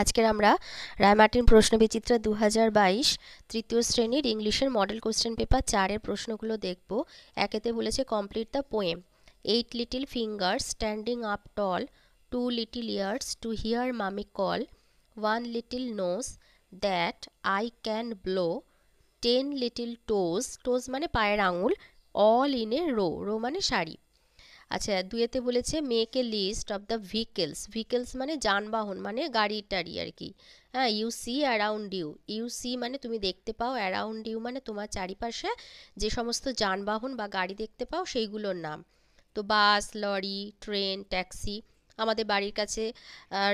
আজকের আমরা রায়মার্টিন প্রশ্নবিচিত্রা দু হাজার বাইশ তৃতীয় শ্রেণীর ইংলিশের মডেল কোশ্চেন পেপার চারের প্রশ্নগুলো দেখব একেতে বলেছে complete the poem eight little finger standing up tall two little ears to hear mummy call one little nose that I can blow ten little toes toes মানে পায়ের আঙুল all in a row row মানে শাড়ি আচ্ছা দুয়েতে বলেছে a list of the vehicles vehicles মানে যানবাহন মানে গাড়ি টাড়ি আর কি হ্যাঁ you see around you you see মানে তুমি দেখতে পাও অ্যারাউন্ড ইউ মানে তোমার চারিপাশে যে সমস্ত যানবাহন বা গাড়ি দেখতে পাও সেইগুলোর নাম তো বাস লরি ট্রেন ট্যাক্সি আমাদের বাড়ির কাছে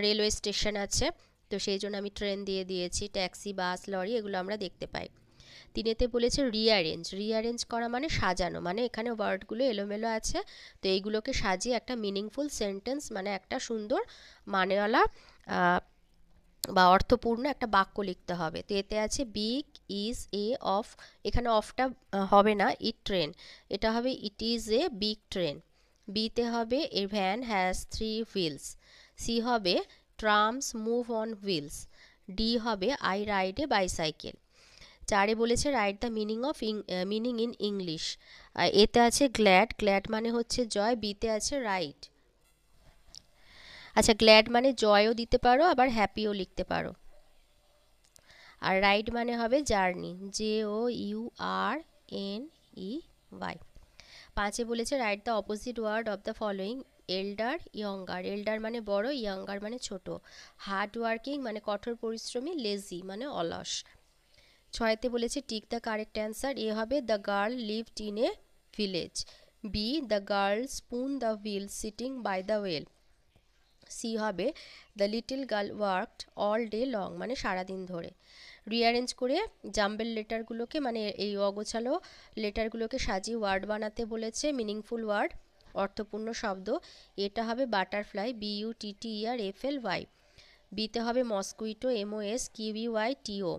রেলওয়ে স্টেশন আছে তো সেই জন্য আমি ট্রেন দিয়ে দিয়েছি ট্যাক্সি বাস লরি এগুলো আমরা দেখতে পাই তিনেতে বলেছে রিঅ্যারেঞ্জ রিঅ্যারেঞ্জ করা মানে সাজানো মানে এখানে ওয়ার্ডগুলো এলোমেলো আছে তো এইগুলোকে সাজিয়ে একটা মিনিংফুল সেন্টেন্স মানে একটা সুন্দর মানেওয়ালা বা অর্থপূর্ণ একটা বাক্য লিখতে হবে তো এতে আছে বিগ ইজ এ অফ এখানে অফটা হবে না ইট ট্রেন এটা হবে it is a big train বিতে হবে a van has three wheels C হবে trams move on wheels D হবে আই রাইড এ বাইসাইকেল চারে বলেছে write the meaning of meaning in English এতে আছে গ্ল্যাড গ্ল্যাড মানে হচ্ছে জয় বিতে আছে রাইট আচ্ছা গ্ল্যাড মানে জয়ও দিতে পারো আবার হ্যাপিও লিখতে পারো আর রাইড মানে হবে journey J O U R N E Y পাঁচে বলেছে write the opposite word of the following elder younger elder মানে বড় ইয়ঙ্গার মানে ছোট হার্ড ওয়ার্কিং মানে কঠোর পরিশ্রমী লেজি মানে অলস ছয়তে বলেছে tick the correct answer A হবে the girl live in a village B the girl spun the wheel sitting by the well C হবে the little girl worked all day long মানে সারাদিন ধরে রিঅ্যারেঞ্জ করে জাম্বেল লেটারগুলোকে মানে এই অগোছালো লেটারগুলোকে সাজিয়ে ওয়ার্ড বানাতে বলেছে মিনিংফুল ওয়ার্ড অর্থপূর্ণ শব্দ এটা হবে butterfly B U T T R F L Y বিতে হবে mosquito M O S S Q E Y T O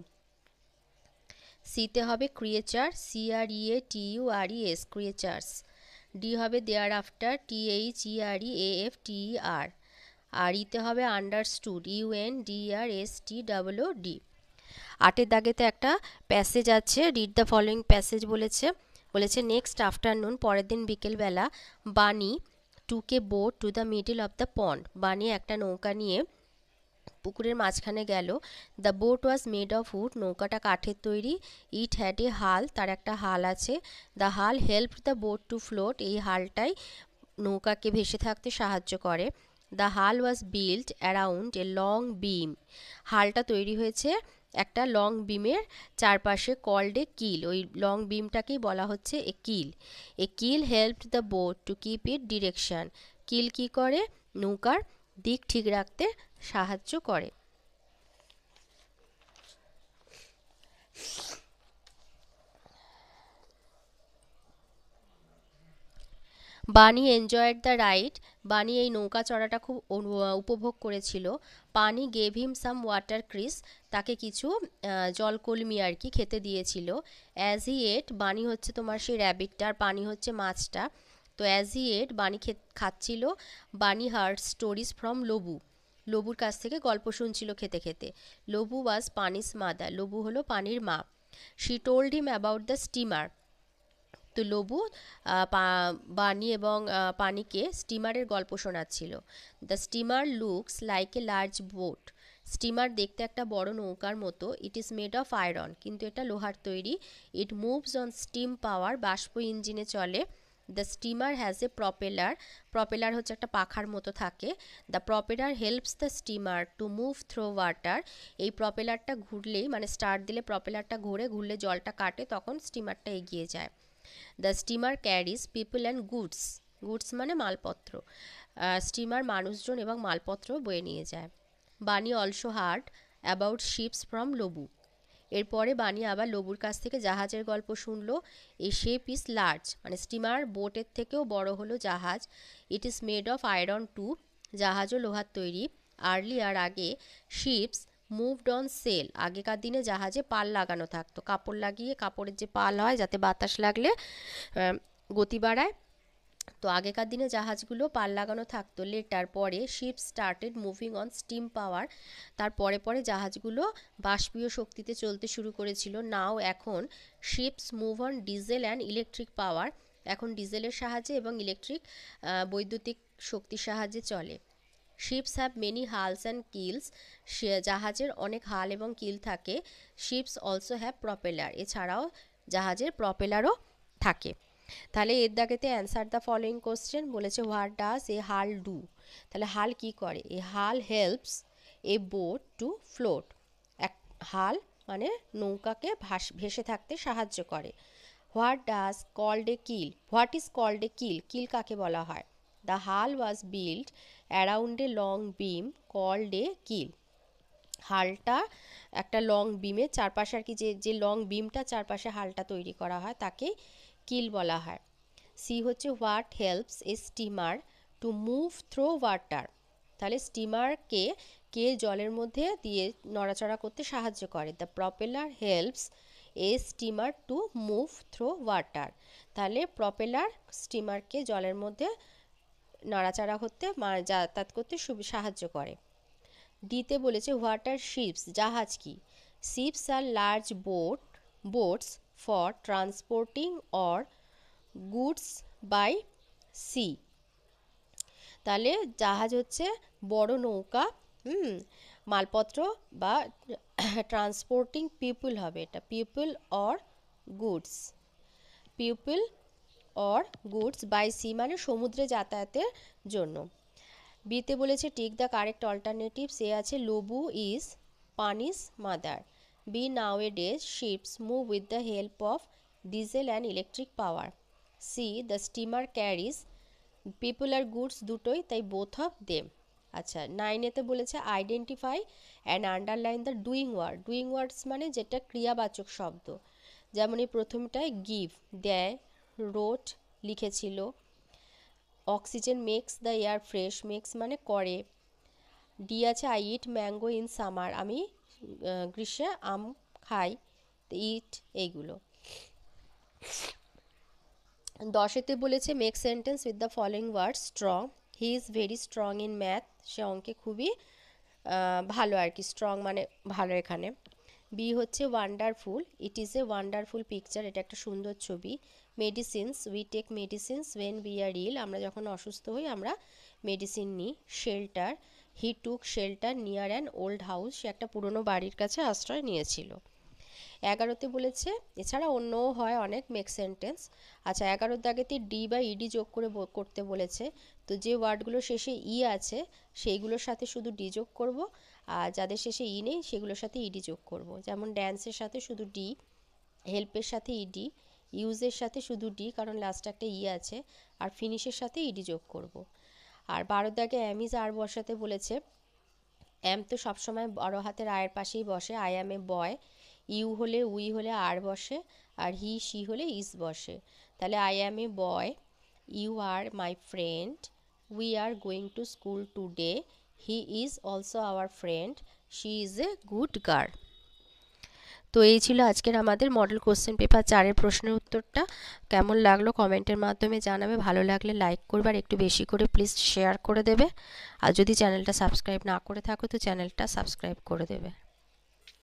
সিতে হবে creature C R E A T U R E S creatures D হবে thereafter T H E R E A F T E R R ইতে হবে understood U N D R S T W D আটের দাগেতে একটা passage আছে read the following passage বলেছে বলেছে next afternoon পরের দিন বিকেলবেলা Bunny took a boat to the middle of the pond Bunny একটা নৌকা নিয়ে পুকুরের মাঝখানে গেল the boat was made of wood নৌকাটা কাঠের তৈরি ইট হ্যাড এ হাল তার একটা হাল আছে the hull help the boat to float এই হালটাই নৌকাকে ভেসে থাকতে সাহায্য করে the hull was build around a long beam হালটা তৈরি হয়েছে একটা লং বিমের চারপাশে কল্ড এ কিল ওই লং বিমটাকেই বলা হচ্ছে a keel a keel help the boat to keep it direction keel কি করে নৌকার দিক ঠিক রাখতে সাহায্য করে বানি এনজয়েড দ্য রাইড বানি এই নৌকা চড়াটা খুব উপভোগ করেছিল Pani gave him some watercress তাকে কিছু জলকলমি আর কি খেতে দিয়েছিল অ্যাজ হি এট বানি হচ্ছে তোমার সেই র্যাবিটটা আর পানি হচ্ছে মাছটা তো অ্যাজ হি এট বানি খে খাচ্ছিল Bunny heard stories from Lobu লবুর কাছ থেকে গল্প শুনছিল খেতে খেতে লবু ওয়াজ পানিস মাদা লবু হলো পানির মা she told him about the steamer তো লবু বানি এবং পানিকে স্টিমারের গল্প শোনাচ্ছিল the steamer looks like a large boat steamer দেখতে একটা বড় নৌকার মতো it is made of iron কিন্তু এটা লোহার তৈরি it moves on steam power বাষ্প ইঞ্জিনে চলে the steamer has a propeller propeller হচ্ছে একটা পাখার মতো থাকে the propeller helps the steamer to move through water এই প্রপেলারটা ঘুরলেই মানে স্টার্ট দিলে প্রপেলারটা ঘুরে ঘুরলে জলটা কাটে তখন স্টিমারটা এগিয়ে যায় the steamer carries people and goods goods মানে মালপত্র স্টিমার মানুষজন এবং মালপত্র বয়ে নিয়ে যায় Bunny also heard about ships from Lobu এরপরে বানি আবার লবুর কাছ থেকে জাহাজের গল্প শুনল এ শেপ ইজ লার্জ মানে স্টিমার বোটের থেকেও বড় হলো জাহাজ it is made of iron too জাহাজও লোহার তৈরি আর্লি আর আগে শিপস মুভড অন সেল আগেকার দিনে জাহাজে পাল লাগানো থাকতো কাপড় লাগিয়ে কাপড়ের যে পাল হয় যাতে বাতাস লাগলে গতি বাড়ায় তো আগেকার দিনে জাহাজগুলো পাল লাগানো থাকতো লেটার পরে ship started moving on steam power তার পরে পরে জাহাজগুলো বাষ্পীয় শক্তিতে চলতে শুরু করেছিল নাও এখন ships move on diesel and electric power এখন ডিজেলের সাহায্যে এবং ইলেকট্রিক বৈদ্যুতিক শক্তির সাহায্যে চলে ships have many hulls and keels জাহাজের অনেক হাল এবং কিল থাকে শিপস অলসো হ্যাভ প্রপেলার এছাড়াও জাহাজের প্রপেলারও থাকে তাহলে এর দাগেতে অ্যান্সার দ্য ফলোয়িং কোশ্চেন বলেছে what does a hull do তাহলে হাল কি করে a hull helps a boat to float এক হাল মানে নৌকাকে ভাস ভেসে থাকতে সাহায্য করে what does called a keel what is called a keel keel কাকে বলা হয় the hull was build around a long beam called a keel হালটা একটা লং বিমের চারপাশে আর কি যে যে লং বিমটা চারপাশে হালটা তৈরি করা হয় তাকে কিল বলা হয় সি হচ্ছে what helps a steamer to move through water তাহলে স্টিমারকে কে জলের মধ্যে দিয়ে নড়াচড়া করতে সাহায্য করে the propeller helps a steamer to move through water তাহলে প্রপেলার স্টিমারকে জলের মধ্যে নড়াচড়া করতে যাতায়াত করতে সাহায্য করে ডিতে বলেছে হোয়াটার শিপস জাহাজ কি ships are large boat boats for transporting or goods by sea তাহলে জাহাজ হচ্ছে বড় নৌকা মালপত্র বা ট্রান্সপোর্টিং পিপল হবে এটা people or goods people or goods by sea মানে সমুদ্রে যাতায়াতের জন্য বিতে বলেছে টিক দ্য কারেক্ট অল্টারনেটিভ সে আছে Lobu is Pani's mother be nowadays ships move with the help of diesel and electric power C the steamer carries people আর goods দুটোই তাই বোথ অফ দেম আচ্ছা নাইনেতে বলেছে identify and underline the doing word doing words মানে যেটা ক্রিয়াবাচক শব্দ যেমন এই প্রথমটায় গিভ দেয় রোট লিখেছিল oxygen makes the air fresh makes মানে করে ডি আছে I eat mango in summer আমি গ্রীষ্মে আম খাই ইট এইগুলো দশেতে বলেছে make sentence with the following word strong he is very strong in math সে অঙ্কে খুবই ভালো আর কি স্ট্রং মানে ভালো এখানে বি হচ্ছে wonderful it is a wonderful picture এটা একটা সুন্দর ছবি medicines we take medicines when we are ill আমরা যখন অসুস্থ হই আমরা মেডিসিন নিই shelter he took shelter near an old house সে একটা পুরনো বাড়ির কাছে আশ্রয় নিয়েছিল এগারোতে বলেছে এছাড়া অন্যও হয় অনেক মেক সেন্টেন্স আচ্ছা এগারোর আগেতে ডি বা ইডি e যোগ করে করতে বলেছে তো যে ওয়ার্ডগুলো শেষে ই e আছে সেইগুলোর সাথে শুধু ডি যোগ করব আর যাদের শেষে ই e নেই সেগুলোর সাথে ইডি যোগ করব যেমন ড্যান্সের সাথে শুধু ডি হেল্পের সাথে ইডি ইউজের সাথে শুধু ডি কারণ লাস্টে একটা ই আছে আর ফিনিশের সাথে ইডি যোগ করবো আর বারোদাকে অ্যামিজ আর বসাতে বলেছে অ্যাম তো সবসময় বড় হাতের আয়ের পাশেই বসে I am a boy you হলে উই হলে আর বসে আর হি শি হলে ইস বসে তাহলে I am a boy you are my friend we are going to school today he is also our friend she is a good girl তো এই ছিল আজকের আমাদের মডেল কোশ্চেন পেপার চারের প্রশ্নের উত্তরটা কেমন লাগলো কমেন্টের মাধ্যমে জানাবে ভালো লাগলে লাইক করবে আর একটু বেশি করে প্লিজ শেয়ার করে দেবে আর যদি চ্যানেলটা সাবস্ক্রাইব না করে থাকো তো চ্যানেলটা সাবস্ক্রাইব করে দেবে